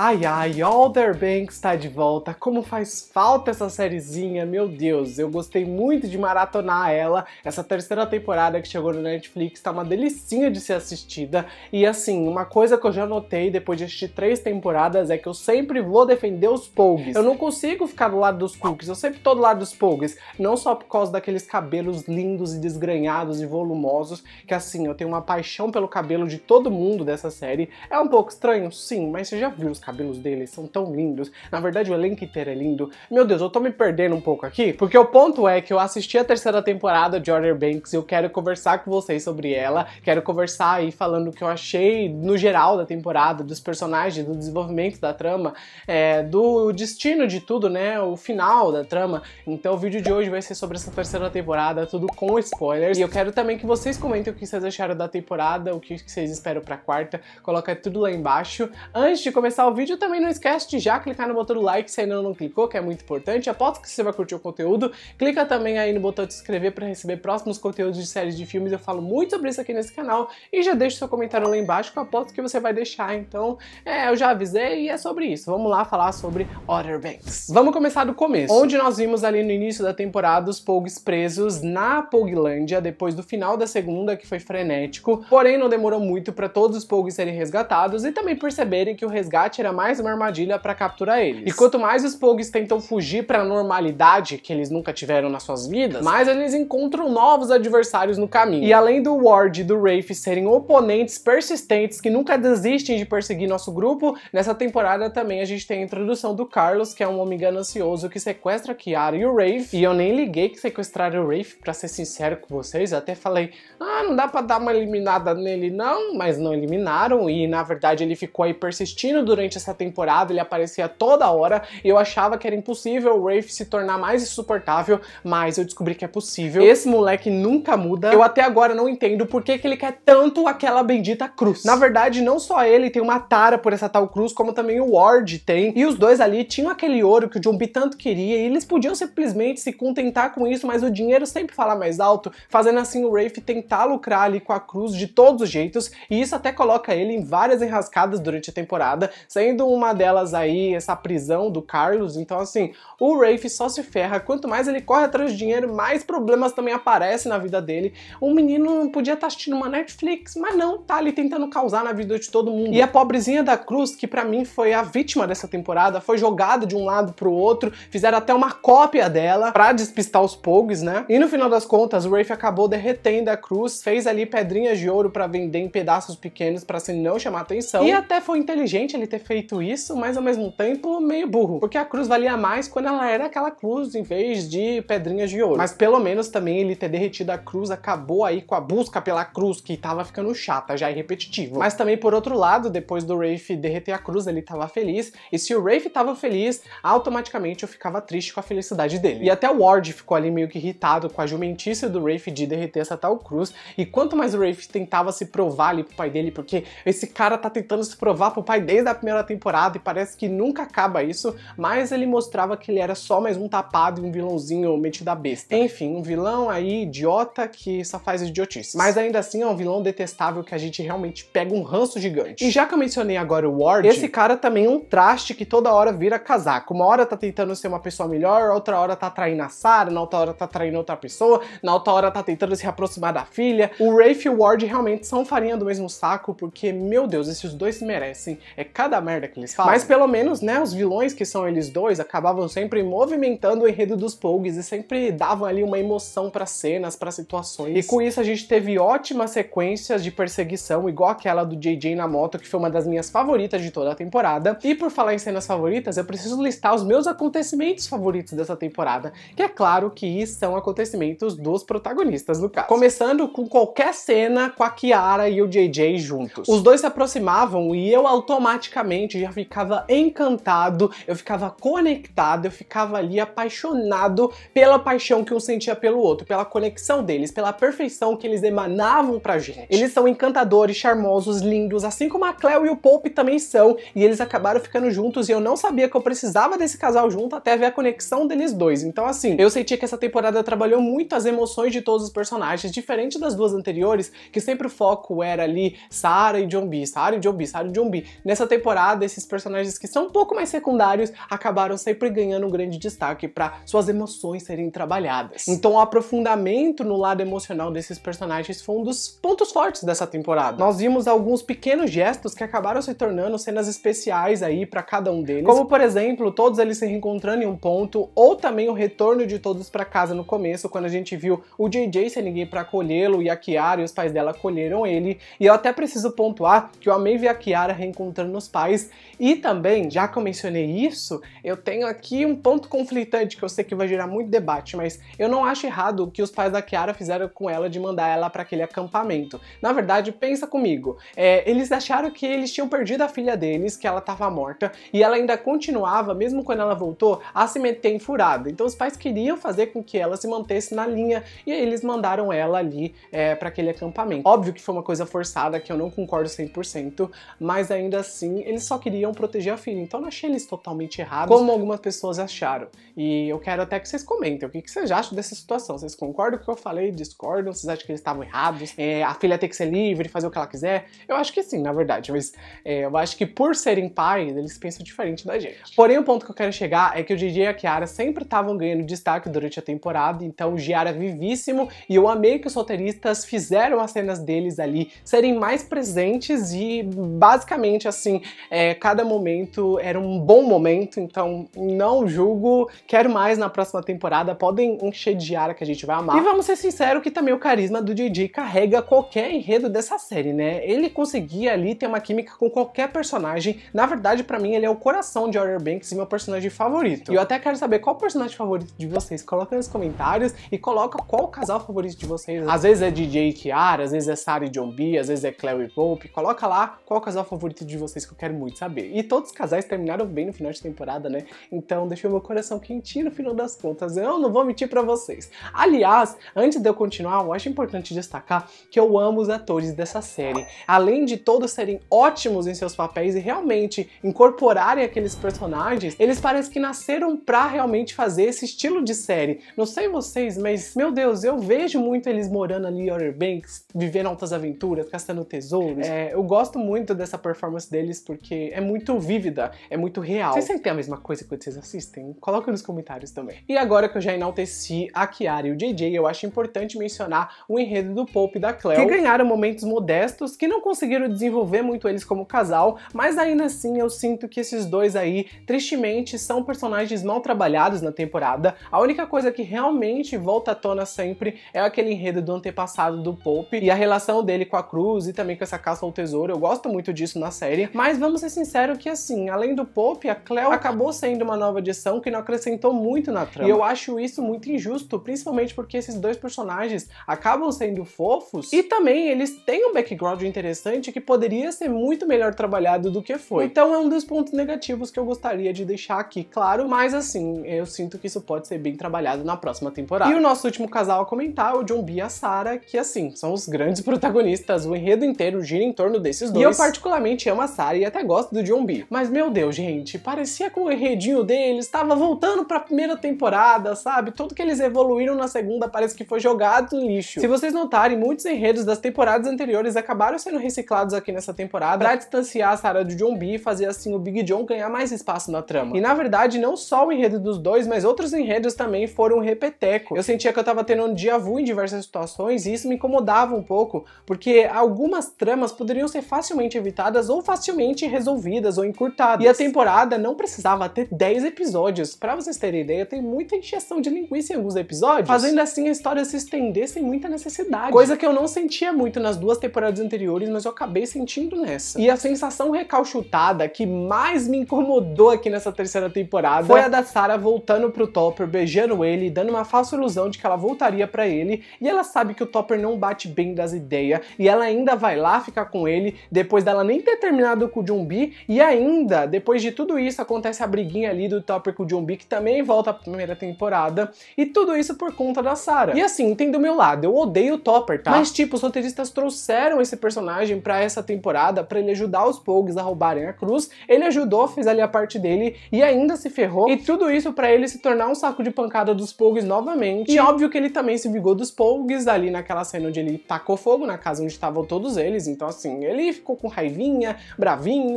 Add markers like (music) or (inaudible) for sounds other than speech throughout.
Ai ai, Alder Banks está de volta, como faz falta essa sériezinha, meu Deus, eu gostei muito de maratonar ela, essa terceira temporada que chegou no Netflix tá uma delicinha de ser assistida, e assim, uma coisa que eu já notei depois de assistir três temporadas é que eu sempre vou defender os Pogues, eu não consigo ficar do lado dos Cookies, eu sempre tô do lado dos Pogues, não só por causa daqueles cabelos lindos e desgrenhados e volumosos, que assim, eu tenho uma paixão pelo cabelo de todo mundo dessa série, é um pouco estranho, sim, mas você já viu os cabelos dele são tão lindos. Na verdade, o elenco inteiro é lindo. Meu Deus, eu tô me perdendo um pouco aqui, porque o ponto é que eu assisti a terceira temporada de Order Banks e eu quero conversar com vocês sobre ela. Quero conversar aí falando o que eu achei no geral da temporada, dos personagens, do desenvolvimento da trama, é, do destino de tudo, né? O final da trama. Então o vídeo de hoje vai ser sobre essa terceira temporada, tudo com spoilers. E eu quero também que vocês comentem o que vocês acharam da temporada, o que vocês esperam pra quarta. Coloca tudo lá embaixo. Antes de começar o vídeo, também não esquece de já clicar no botão do like se ainda não clicou, que é muito importante. Aposto que você vai curtir o conteúdo. Clica também aí no botão de se inscrever para receber próximos conteúdos de séries de filmes. Eu falo muito sobre isso aqui nesse canal e já deixa seu comentário lá embaixo que eu aposto que você vai deixar. Então, é, eu já avisei e é sobre isso. Vamos lá falar sobre Outer Banks. Vamos começar do começo, onde nós vimos ali no início da temporada os Pogues presos na Poglândia depois do final da segunda, que foi frenético. Porém, não demorou muito para todos os Pogues serem resgatados e também perceberem que o resgate era mais uma armadilha para capturar eles. E quanto mais os Pogues tentam fugir para a normalidade que eles nunca tiveram nas suas vidas, mais eles encontram novos adversários no caminho. E além do Ward e do Rafe serem oponentes persistentes que nunca desistem de perseguir nosso grupo, nessa temporada também a gente tem a introdução do Carlos, que é um homem ganancioso que sequestra Kiara e o Rafe. E eu nem liguei que sequestraram o Rafe, para ser sincero com vocês, até falei, ah, não dá para dar uma eliminada nele não, mas não eliminaram e na verdade ele ficou aí persistindo durante durante essa temporada, ele aparecia toda hora e eu achava que era impossível o Rafe se tornar mais insuportável, mas eu descobri que é possível. Esse moleque nunca muda. Eu até agora não entendo por que, que ele quer tanto aquela bendita cruz. Na verdade, não só ele tem uma tara por essa tal cruz, como também o Ward tem. E os dois ali tinham aquele ouro que o John B tanto queria e eles podiam simplesmente se contentar com isso, mas o dinheiro sempre fala mais alto, fazendo assim o Rafe tentar lucrar ali com a cruz de todos os jeitos, e isso até coloca ele em várias enrascadas durante a temporada, sendo uma delas aí essa prisão do Carlos. Então, assim, o Rafe só se ferra. Quanto mais ele corre atrás de dinheiro, mais problemas também aparecem na vida dele. O menino podia estar tá assistindo uma Netflix, mas não, tá ali tentando causar na vida de todo mundo. E a pobrezinha da Cruz, que para mim foi a vítima dessa temporada, foi jogada de um lado pro outro, fizeram até uma cópia dela para despistar os pogues, né? E no final das contas, o Rafe acabou derretendo a Cruz, fez ali pedrinhas de ouro para vender em pedaços pequenos para assim não chamar atenção. E até foi inteligente ele ter feito isso, mas ao mesmo tempo meio burro, porque a cruz valia mais quando ela era aquela cruz em vez de pedrinhas de ouro. Mas pelo menos também ele ter derretido a cruz acabou aí com a busca pela cruz, que tava ficando chata já e é repetitivo. Mas também por outro lado, depois do Rafe derreter a cruz, ele tava feliz, e se o Rafe tava feliz, automaticamente eu ficava triste com a felicidade dele. E até o Ward ficou ali meio que irritado com a jumentice do Rafe de derreter essa tal cruz, e quanto mais o Rafe tentava se provar ali pro pai dele, porque esse cara tá tentando se provar pro pai desde a primeira primeira temporada e parece que nunca acaba isso, mas ele mostrava que ele era só mais um tapado e um vilãozinho metido a besta. Enfim, um vilão aí idiota que só faz idiotices. Mas ainda assim é um vilão detestável que a gente realmente pega um ranço gigante. E já que eu mencionei agora o Ward, esse cara também é um traste que toda hora vira casaco. Uma hora tá tentando ser uma pessoa melhor, outra hora tá traindo a Sarah, na outra hora tá traindo outra pessoa, na outra hora tá tentando se aproximar da filha. O Rafe e o Ward realmente são farinha do mesmo saco, porque, meu Deus, esses dois merecem. É cada merda que eles fazem. Mas pelo menos, né, os vilões que são eles dois acabavam sempre movimentando o enredo dos Pogues e sempre davam ali uma emoção para cenas, para situações. E com isso a gente teve ótimas sequências de perseguição, igual aquela do JJ na moto, que foi uma das minhas favoritas de toda a temporada. E por falar em cenas favoritas, eu preciso listar os meus acontecimentos favoritos dessa temporada, que é claro que são acontecimentos dos protagonistas, no caso. Começando com qualquer cena com a Kiara e o JJ juntos. Os dois se aproximavam e eu automaticamente simplesmente já ficava encantado, eu ficava conectado, eu ficava ali apaixonado pela paixão que um sentia pelo outro, pela conexão deles, pela perfeição que eles emanavam pra gente. Eles são encantadores, charmosos, lindos, assim como a Cleo e o Pope também são, e eles acabaram ficando juntos e eu não sabia que eu precisava desse casal junto até ver a conexão deles dois. Então assim, eu senti que essa temporada trabalhou muito as emoções de todos os personagens, diferente das duas anteriores, que sempre o foco era ali Sarah e John B, Sarah e John B, Sarah e John B. Nessa temporada esses personagens que são um pouco mais secundários acabaram sempre ganhando um grande destaque para suas emoções serem trabalhadas. Então o aprofundamento no lado emocional desses personagens foi um dos pontos fortes dessa temporada. Nós vimos alguns pequenos gestos que acabaram se tornando cenas especiais aí para cada um deles, como por exemplo, todos eles se reencontrando em um ponto, ou também o retorno de todos para casa no começo, quando a gente viu o JJ sem ninguém para acolhê-lo e a Kiara e os pais dela acolheram ele. E eu até preciso pontuar que eu amei ver a Kiara reencontrando os pais faz. E também, já que eu mencionei isso, eu tenho aqui um ponto conflitante que eu sei que vai gerar muito debate, mas eu não acho errado o que os pais da Kiara fizeram com ela de mandar ela para aquele acampamento. Na verdade, pensa comigo, é, eles acharam que eles tinham perdido a filha deles, que ela estava morta, e ela ainda continuava, mesmo quando ela voltou, a se meter em furada. Então os pais queriam fazer com que ela se mantesse na linha, e aí eles mandaram ela ali é, para aquele acampamento. Óbvio que foi uma coisa forçada, que eu não concordo 100%, mas ainda assim eles eles só queriam proteger a filha. Então eu não achei eles totalmente errados, como algumas pessoas acharam. E eu quero até que vocês comentem o que, que vocês acham dessa situação. Vocês concordam com o que eu falei? Discordam? Vocês acham que eles estavam errados? É, a filha tem que ser livre, fazer o que ela quiser? Eu acho que sim, na verdade. Mas é, eu acho que por serem pais, eles pensam diferente da gente. Porém, o ponto que eu quero chegar é que o DJ e a Kiara sempre estavam ganhando destaque durante a temporada, então o Giara é vivíssimo e eu amei que os roteiristas fizeram as cenas deles ali serem mais presentes e basicamente assim é, cada momento era um bom momento, então não julgo. Quero mais na próxima temporada. Podem encher de ara que a gente vai amar. E vamos ser sinceros que também o carisma do Didi carrega qualquer enredo dessa série, né? Ele conseguia ali ter uma química com qualquer personagem. Na verdade, para mim, ele é o coração de order Banks e meu personagem favorito. E eu até quero saber qual personagem favorito de vocês. Coloca nos comentários e coloca qual o casal favorito de vocês. Às vezes é DJ Kiara, às vezes é Sari John B, às vezes é e Pope. Coloca lá qual o casal favorito de vocês que eu quero muito saber. E todos os casais terminaram bem no final de temporada, né? Então deixou meu coração quentinho no final das contas. Eu não vou mentir para vocês. Aliás, antes de eu continuar, eu acho importante destacar que eu amo os atores dessa série. Além de todos serem ótimos em seus papéis e realmente incorporarem aqueles personagens, eles parecem que nasceram pra realmente fazer esse estilo de série. Não sei vocês, mas meu Deus, eu vejo muito eles morando ali em Outer Banks, vivendo altas aventuras, caçando tesouros. É, eu gosto muito dessa performance deles porque porque é muito vívida, é muito real. Vocês sentem a mesma coisa quando vocês assistem? Coloquem nos comentários também. E agora que eu já enalteci a Kiara e o JJ, eu acho importante mencionar o enredo do Pope e da Cleo, que ganharam momentos modestos, que não conseguiram desenvolver muito eles como casal, mas ainda assim eu sinto que esses dois aí, tristemente, são personagens mal trabalhados na temporada. A única coisa que realmente volta à tona sempre é aquele enredo do antepassado do Pope e a relação dele com a Cruz e também com essa caça ao tesouro. Eu gosto muito disso na série, mas vamos vamos ser sinceros que, assim, além do Pope, a Cleo acabou sendo uma nova adição que não acrescentou muito na trama. E eu acho isso muito injusto, principalmente porque esses dois personagens acabam sendo fofos e também eles têm um background interessante que poderia ser muito melhor trabalhado do que foi. Então é um dos pontos negativos que eu gostaria de deixar aqui, claro, mas assim, eu sinto que isso pode ser bem trabalhado na próxima temporada. E o nosso último casal a comentar é o John B e a Sarah, que assim, são os grandes protagonistas, o enredo inteiro gira em torno desses dois. E eu particularmente amo a Sarah e até gosto do John B. Mas meu Deus, gente, parecia que o enredinho deles estava voltando para a primeira temporada, sabe? Tudo que eles evoluíram na segunda parece que foi jogado no lixo. Se vocês notarem, muitos enredos das temporadas anteriores acabaram sendo reciclados aqui nessa temporada para distanciar a Sarah do John B e fazer assim o Big John ganhar mais espaço na trama. E na verdade, não só o enredo dos dois, mas outros enredos também foram repeteco. Eu sentia que eu tava tendo um dia vu em diversas situações e isso me incomodava um pouco, porque algumas tramas poderiam ser facilmente evitadas ou facilmente resolvidas ou encurtadas. E a temporada não precisava ter 10 episódios. Para vocês terem ideia, tem muita injeção de linguiça em alguns episódios, fazendo assim a história se estender sem muita necessidade. Coisa que eu não sentia muito nas duas temporadas anteriores, mas eu acabei sentindo nessa. E a sensação recalchutada que mais me incomodou aqui nessa terceira temporada foi é a da Sarah voltando pro Topper, beijando ele, dando uma falsa ilusão de que ela voltaria para ele, e ela sabe que o Topper não bate bem das ideias, e ela ainda vai lá ficar com ele depois dela nem ter terminado com o John e ainda, depois de tudo isso, acontece a briguinha ali do Topper com o B, que também volta pra primeira temporada. E tudo isso por conta da Sarah. E assim, tem do meu lado, eu odeio o Topper, tá? Mas tipo, os roteiristas trouxeram esse personagem para essa temporada, para ele ajudar os Pogues a roubarem a cruz. Ele ajudou, fez ali a parte dele e ainda se ferrou. E tudo isso para ele se tornar um saco de pancada dos Pogues novamente. E óbvio que ele também se vingou dos Pogues ali naquela cena onde ele tacou fogo na casa onde estavam todos eles. Então assim, ele ficou com raivinha, bravinho,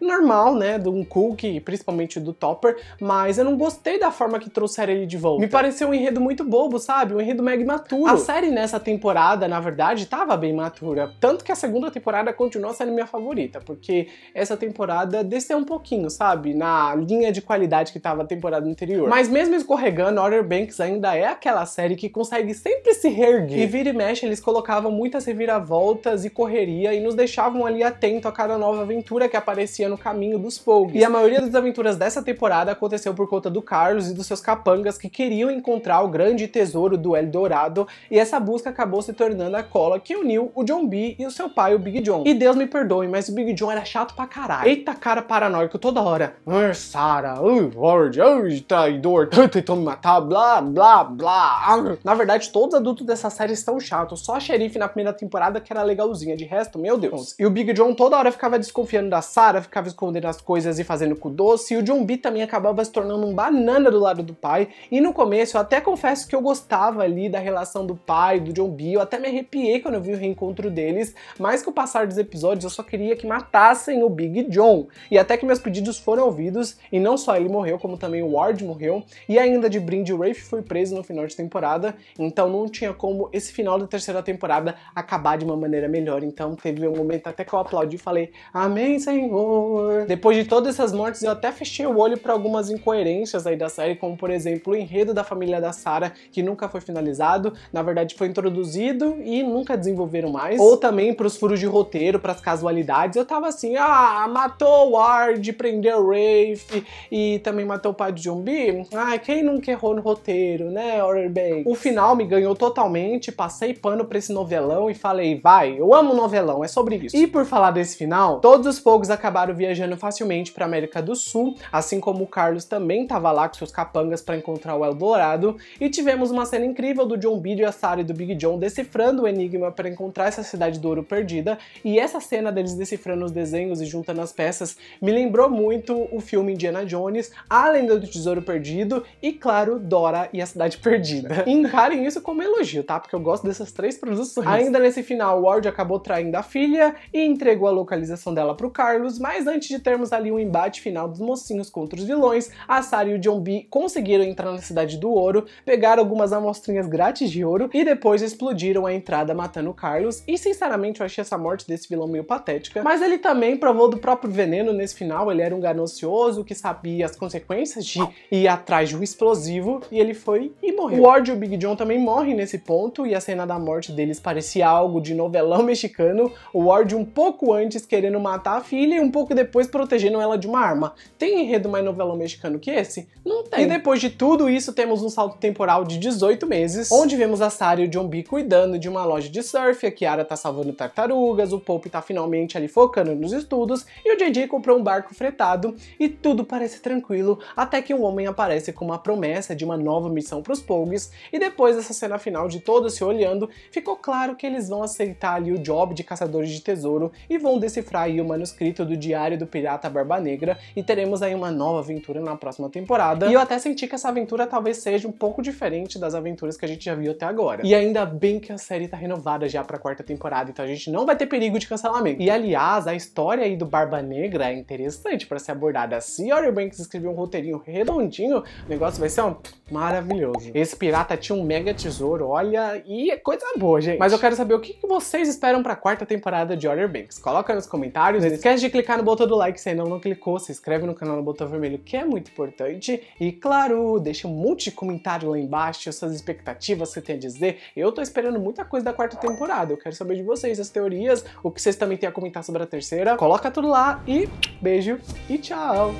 normal, né, de um cookie, principalmente do topper, mas eu não gostei da forma que trouxeram ele de volta. Me pareceu um enredo muito bobo, sabe? Um enredo mega imaturo. A série nessa temporada, na verdade, tava bem matura, tanto que a segunda temporada continua sendo minha favorita, porque essa temporada desceu um pouquinho, sabe, na linha de qualidade que tava a temporada anterior. Mas mesmo escorregando, Order Banks ainda é aquela série que consegue sempre se reerguer. E vira e mexe, eles colocavam muitas reviravoltas e correria e nos deixavam ali atento a cada nova aventura que aparecia no caminho dos Pogues. E a maioria das aventuras dessa temporada aconteceu por conta do Carlos e dos seus capangas que queriam encontrar o grande tesouro do El Dourado, e essa busca acabou se tornando a cola que uniu o John B e o seu pai, o Big John. E Deus me perdoe, mas o Big John era chato pra caralho. Eita cara paranoico toda hora. Ah, Sara, oh, Lord, oh, traidor, (laughs) tentou me matar, blá, blá, blá. Na verdade, todos os adultos dessa série estão chatos, só a xerife na primeira temporada que era legalzinha, de resto, meu Deus. E o Big John toda hora ficava desconfiando das Sarah ficava escondendo as coisas e fazendo com doce, e o John B também acabava se tornando um banana do lado do pai. E no começo eu até confesso que eu gostava ali da relação do pai, do John B, eu até me arrepiei quando eu vi o reencontro deles, mas com o passar dos episódios eu só queria que matassem o Big John. E até que meus pedidos foram ouvidos, e não só ele morreu, como também o Ward morreu, e ainda de brinde o Rafe foi preso no final de temporada, então não tinha como esse final da terceira temporada acabar de uma maneira melhor. Então teve um momento até que eu aplaudi e falei, amém, Senhor! Senhor. Depois de todas essas mortes, eu até fechei o olho para algumas incoerências aí da série, como por exemplo o enredo da família da Sarah, que nunca foi finalizado, na verdade foi introduzido e nunca desenvolveram mais. Ou também para os furos de roteiro, para as casualidades. Eu tava assim, ah, matou o Ward, prendeu o Rafe e, também matou o pai de Zumbi. Ai, quem nunca errou no roteiro, né, Horror O final me ganhou totalmente, passei pano pra esse novelão e falei, vai, eu amo novelão, é sobre isso. E por falar desse final, todos os fogos acabaram viajando facilmente para América do Sul, assim como o Carlos também estava lá com seus capangas para encontrar o Eldorado, e tivemos uma cena incrível do John Biddy, a Sarah e do Big John decifrando o enigma para encontrar essa cidade do ouro perdida, e essa cena deles decifrando os desenhos e juntando as peças me lembrou muito o filme Indiana Jones, A Lenda do Tesouro Perdido e, claro, Dora e a Cidade Perdida. E (laughs) encarem isso como elogio, tá? Porque eu gosto dessas três produções. Ainda nesse final, Ward acabou traindo a filha e entregou a localização dela pro Carlos, Carlos, mas antes de termos ali um embate final dos mocinhos contra os vilões, a Sari e o John B conseguiram entrar na Cidade do Ouro, pegaram algumas amostrinhas grátis de ouro e depois explodiram a entrada matando o Carlos. E sinceramente eu achei essa morte desse vilão meio patética, mas ele também provou do próprio veneno nesse final, ele era um ganancioso que sabia as consequências de ir atrás de um explosivo e ele foi e morreu. O Ward e o Big John também morrem nesse ponto e a cena da morte deles parecia algo de novelão mexicano, o Ward um pouco antes querendo matar a filha e um pouco depois protegendo ela de uma arma. Tem enredo mais novelão mexicano que esse? Não tem. E depois de tudo isso, temos um salto temporal de 18 meses, onde vemos a Sari e o John B cuidando de uma loja de surf, a Kiara tá salvando tartarugas, o Pope tá finalmente ali focando nos estudos, e o JJ comprou um barco fretado, e tudo parece tranquilo, até que um homem aparece com uma promessa de uma nova missão pros Pogues, e depois dessa cena final de todos se olhando, ficou claro que eles vão aceitar ali o job de caçadores de tesouro e vão decifrar o manuscrito dentro do Diário do Pirata Barba Negra e teremos aí uma nova aventura na próxima temporada. E eu até senti que essa aventura talvez seja um pouco diferente das aventuras que a gente já viu até agora. E ainda bem que a série tá renovada já pra quarta temporada, então a gente não vai ter perigo de cancelamento. E aliás, a história aí do Barba Negra é interessante para ser abordada. Se Order Banks escrever um roteirinho redondinho, o negócio vai ser um maravilhoso. Esse pirata tinha um mega tesouro, olha, e é coisa boa, gente. Mas eu quero saber o que vocês esperam pra quarta temporada de Order Banks. Coloca nos comentários, não esquece de clicar no botão do like se ainda não clicou, se inscreve no canal no botão vermelho, que é muito importante. E claro, deixa um monte de comentário lá embaixo, suas expectativas, você tem a dizer. Eu tô esperando muita coisa da quarta temporada, eu quero saber de vocês, as teorias, o que vocês também têm a comentar sobre a terceira. Coloca tudo lá e beijo e tchau!